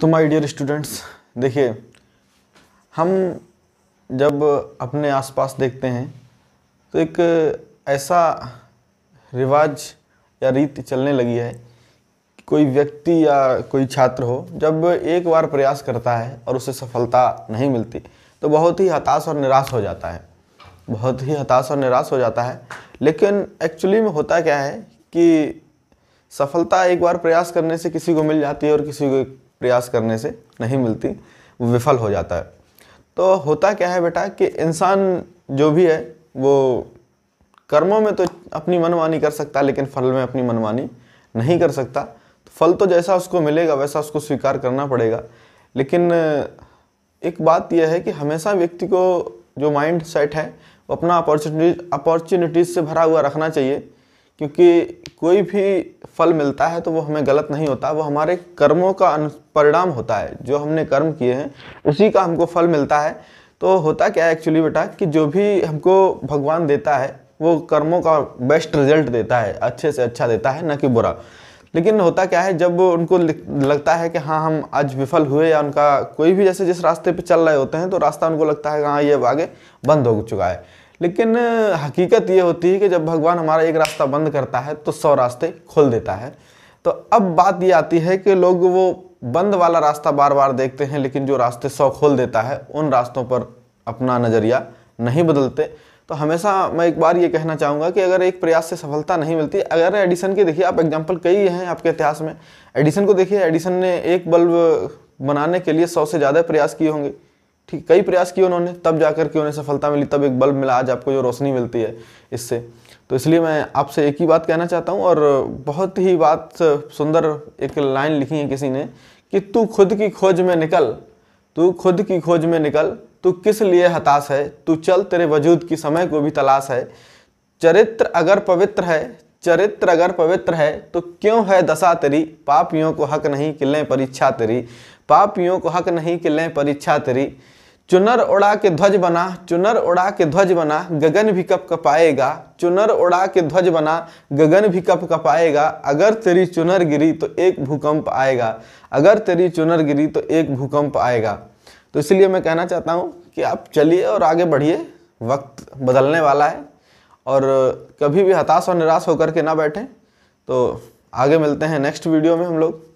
तो my dear students देखिए हम जब अपने आसपास देखते हैं तो एक ऐसा रिवाज या रीत चलने लगी है कि कोई व्यक्ति या कोई छात्र हो जब एक बार प्रयास करता है और उसे सफलता नहीं मिलती तो बहुत ही हताश और निराश हो जाता है बहुत ही हताश और निराश हो जाता है लेकिन एक्चुअली में होता क्या है कि सफलता एक बार प्रयास करने से किसी को मिल जाती है और किसी को प्रयास करने से नहीं मिलती वो विफल हो जाता है तो होता क्या है बेटा कि इंसान जो भी है वो कर्मों में तो अपनी मनमानी कर सकता है लेकिन फल में अपनी मनमानी नहीं कर सकता तो फल तो जैसा उसको मिलेगा वैसा उसको स्वीकार करना पड़ेगा लेकिन एक बात यह है कि हमेशा व्यक्ति को जो माइंड सेट है वो अपना अपॉर्चुनिटी अपॉर्चुनिटीज़ से भरा हुआ रखना चाहिए क्योंकि कोई भी फल मिलता है तो वो हमें गलत नहीं होता वो हमारे कर्मों का परिणाम होता है जो हमने कर्म किए हैं उसी का हमको फल मिलता है तो होता क्या है एक्चुअली बेटा कि जो भी हमको भगवान देता है वो कर्मों का बेस्ट रिजल्ट देता है अच्छे से अच्छा देता है न कि बुरा लेकिन होता क्या है जब उनको लगता है कि हाँ हम आज विफल हुए या उनका कोई भी जैसे जिस रास्ते पर चल रहे होते हैं तो रास्ता उनको लगता है कि हाँ ये आगे बंद हो चुका है लेकिन हकीकत ये होती है कि जब भगवान हमारा एक रास्ता बंद करता है तो सौ रास्ते खोल देता है तो अब बात ये आती है कि लोग वो बंद वाला रास्ता बार बार देखते हैं लेकिन जो रास्ते सौ खोल देता है उन रास्तों पर अपना नज़रिया नहीं बदलते तो हमेशा मैं एक बार ये कहना चाहूँगा कि अगर एक प्रयास से सफलता नहीं मिलती अगर एडिसन के देखिए आप एग्जाम्पल कई हैं आपके इतिहास में एडिसन को देखिए एडिसन ने एक बल्ब बनाने के लिए सौ से ज़्यादा प्रयास किए होंगे ठीक कई प्रयास किए उन्होंने तब जाकर के उन्हें सफलता मिली तब एक बल्ब मिला आज आपको जो रोशनी मिलती है इससे तो इसलिए मैं आपसे एक ही बात कहना चाहता हूँ और बहुत ही बात सुंदर एक लाइन लिखी है किसी ने कि तू खुद की खोज में निकल तू खुद की खोज में निकल तू किस लिए हताश है तू चल तेरे वजूद की समय को भी तलाश है चरित्र अगर पवित्र है चरित्र अगर पवित्र है तो क्यों है दशा तेरी पापियों को हक नहीं किलें परीक्षा तेरी पापियों को हक नहीं कि लें परीक्षा तेरी चुनर उड़ा के ध्वज बना चुनर उड़ा के ध्वज बना गगन भी कप कपाएगा चुनर उड़ा के ध्वज बना गगन भी कप कपाएगा अगर तेरी चुनर गिरी तो एक भूकंप आएगा अगर तेरी चुनर गिरी तो एक भूकंप आएगा तो इसलिए मैं कहना चाहता हूँ कि आप चलिए और आगे बढ़िए वक्त बदलने वाला है और कभी भी हताश और निराश होकर के ना बैठें तो आगे मिलते हैं नेक्स्ट वीडियो में हम लोग